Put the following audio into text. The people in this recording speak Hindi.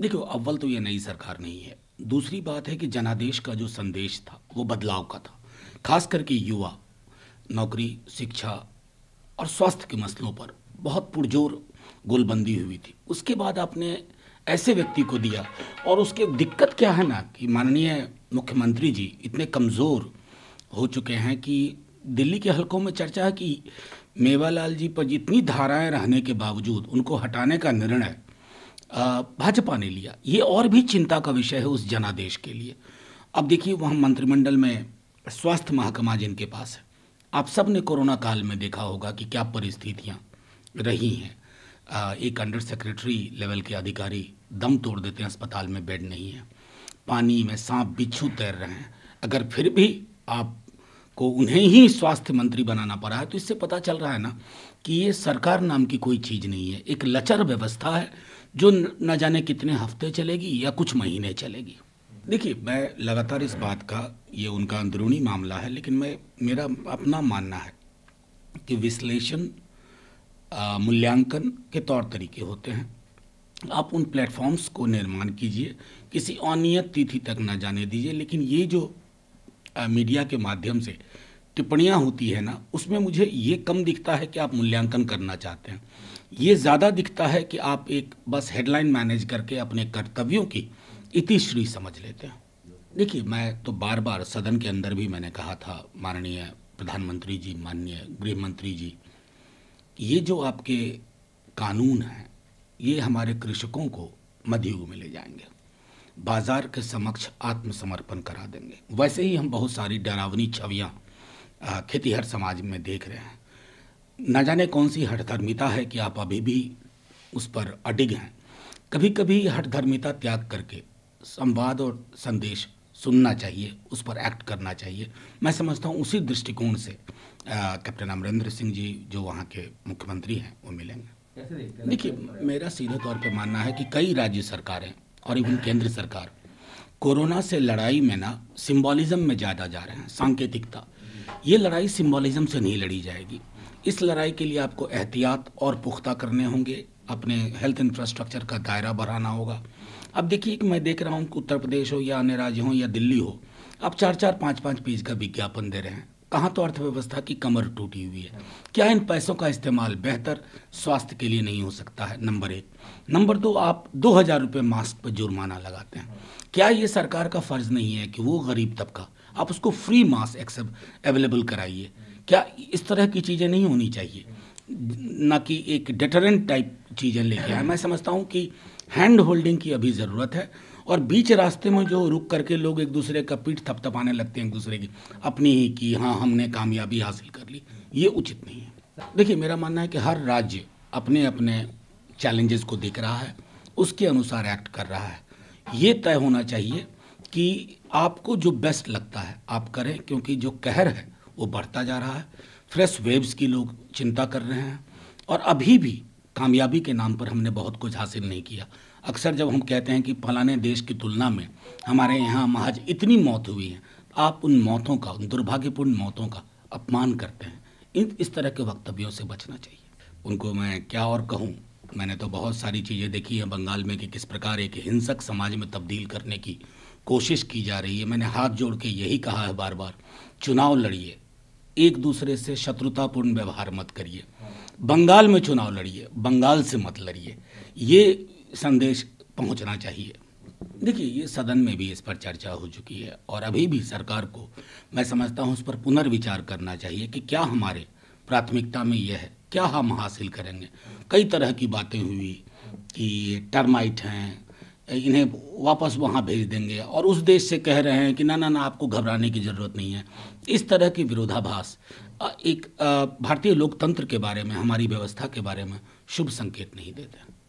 देखो अव्वल तो ये नई सरकार नहीं है दूसरी बात है कि जनादेश का जो संदेश था वो बदलाव का था खास करके युवा नौकरी शिक्षा और स्वास्थ्य के मसलों पर बहुत पुरजोर गोलबंदी हुई थी उसके बाद आपने ऐसे व्यक्ति को दिया और उसके दिक्कत क्या है ना कि माननीय मुख्यमंत्री जी इतने कमज़ोर हो चुके हैं कि दिल्ली के हलकों में चर्चा है कि मेवालाल जी पर जितनी धाराएं रहने के बावजूद उनको हटाने का निर्णय भाजपा ने लिया ये और भी चिंता का विषय है उस जनादेश के लिए अब देखिए वहाँ मंत्रिमंडल में स्वास्थ्य महकमा जिनके पास है आप सब ने कोरोना काल में देखा होगा कि क्या परिस्थितियाँ रही हैं एक अंडर सेक्रेटरी लेवल के अधिकारी दम तोड़ देते हैं अस्पताल में बेड नहीं है पानी में सांप बिच्छू तैर रहे हैं अगर फिर भी आप को उन्हें ही स्वास्थ्य मंत्री बनाना पड़ा है तो इससे पता चल रहा है ना कि ये सरकार नाम की कोई चीज़ नहीं है एक लचर व्यवस्था है जो न जाने कितने हफ्ते चलेगी या कुछ महीने चलेगी देखिए मैं लगातार इस बात का ये उनका अंदरूनी मामला है लेकिन मैं मेरा अपना मानना है कि विश्लेषण मूल्यांकन के तौर तरीके होते हैं आप उन प्लेटफॉर्म्स को निर्माण कीजिए किसी अनियत तिथि तक ना जाने दीजिए लेकिन ये जो मीडिया के माध्यम से टिप्पणियाँ होती है ना उसमें मुझे ये कम दिखता है कि आप मूल्यांकन करना चाहते हैं ये ज़्यादा दिखता है कि आप एक बस हेडलाइन मैनेज करके अपने कर्तव्यों की इतिश्री समझ लेते हैं देखिए मैं तो बार बार सदन के अंदर भी मैंने कहा था माननीय प्रधानमंत्री जी माननीय गृह मंत्री जी ये जो आपके कानून हैं ये हमारे कृषकों को मध्युग में ले जाएंगे बाजार के समक्ष आत्मसमर्पण करा देंगे वैसे ही हम बहुत सारी डरावनी छवियाँ खेतीहर समाज में देख रहे हैं न जाने कौन सी हठधर्मिता है कि आप अभी भी उस पर अडिग हैं कभी कभी हठधर्मिता त्याग करके संवाद और संदेश सुनना चाहिए उस पर एक्ट करना चाहिए मैं समझता हूँ उसी दृष्टिकोण से कैप्टन अमरेंद्र सिंह जी जो वहाँ के मुख्यमंत्री हैं वो मिलेंगे देखिए मेरा सीधे तौर पर मानना है कि कई राज्य सरकारें और इवन केंद्र सरकार कोरोना से लड़ाई में ना सिम्बॉलिज्म में ज़्यादा जा रहे हैं सांकेतिकता ये लड़ाई सिम्बॉलिज्म से नहीं लड़ी जाएगी इस लड़ाई के लिए आपको एहतियात और पुख्ता करने होंगे अपने हेल्थ इंफ्रास्ट्रक्चर का दायरा बढ़ाना होगा अब देखिए कि मैं देख रहा हूँ कि उत्तर प्रदेश हो या अन्य राज्य हो या दिल्ली हो आप चार चार पाँच पाँच पेज का विज्ञापन दे रहे हैं कहाँ तो अर्थव्यवस्था की कमर टूटी हुई है क्या इन पैसों का इस्तेमाल बेहतर स्वास्थ्य के लिए नहीं हो सकता है नंबर एक नंबर दो आप दो हज़ार रुपये मास्क पर जुर्माना लगाते हैं क्या ये सरकार का फ़र्ज़ नहीं है कि वो गरीब तबका आप उसको फ्री मास्क एक्सेप्ट अवेलेबल कराइए क्या इस तरह की चीज़ें नहीं होनी चाहिए ना कि एक डिटरेंट टाइप चीज़ें लेके आए मैं समझता हूँ कि हैंड होल्डिंग की अभी ज़रूरत है और बीच रास्ते में जो रुक करके लोग एक दूसरे का पीठ थपथपाने लगते हैं एक दूसरे की अपनी ही की हाँ हमने कामयाबी हासिल कर ली ये उचित नहीं है देखिए मेरा मानना है कि हर राज्य अपने अपने चैलेंजेस को देख रहा है उसके अनुसार एक्ट कर रहा है ये तय होना चाहिए कि आपको जो बेस्ट लगता है आप करें क्योंकि जो कहर है वो बढ़ता जा रहा है फ्रेश वेव्स की लोग चिंता कर रहे हैं और अभी भी कामयाबी के नाम पर हमने बहुत कुछ हासिल नहीं किया अक्सर जब हम कहते हैं कि फलाने देश की तुलना में हमारे यहाँ महज इतनी मौत हुई है आप उन मौतों का उन दुर्भाग्यपूर्ण मौतों का अपमान करते हैं इन इस तरह के वक्तव्यों से बचना चाहिए उनको मैं क्या और कहूँ मैंने तो बहुत सारी चीज़ें देखी हैं बंगाल में कि किस प्रकार एक हिंसक समाज में तब्दील करने की कोशिश की जा रही है मैंने हाथ जोड़ के यही कहा है बार बार चुनाव लड़िए एक दूसरे से शत्रुतापूर्ण व्यवहार मत करिए बंगाल में चुनाव लड़िए बंगाल से मत लड़िए ये संदेश पहुंचना चाहिए देखिए ये सदन में भी इस पर चर्चा हो चुकी है और अभी भी सरकार को मैं समझता हूँ उस पर पुनर्विचार करना चाहिए कि क्या हमारे प्राथमिकता में यह है क्या हम हासिल करेंगे कई तरह की बातें हुई कि ये टर्माइट हैं इन्हें वापस वहाँ भेज देंगे और उस देश से कह रहे हैं कि ना ना ना आपको घबराने की ज़रूरत नहीं है इस तरह की विरोधाभास एक भारतीय लोकतंत्र के बारे में हमारी व्यवस्था के बारे में शुभ संकेत नहीं देते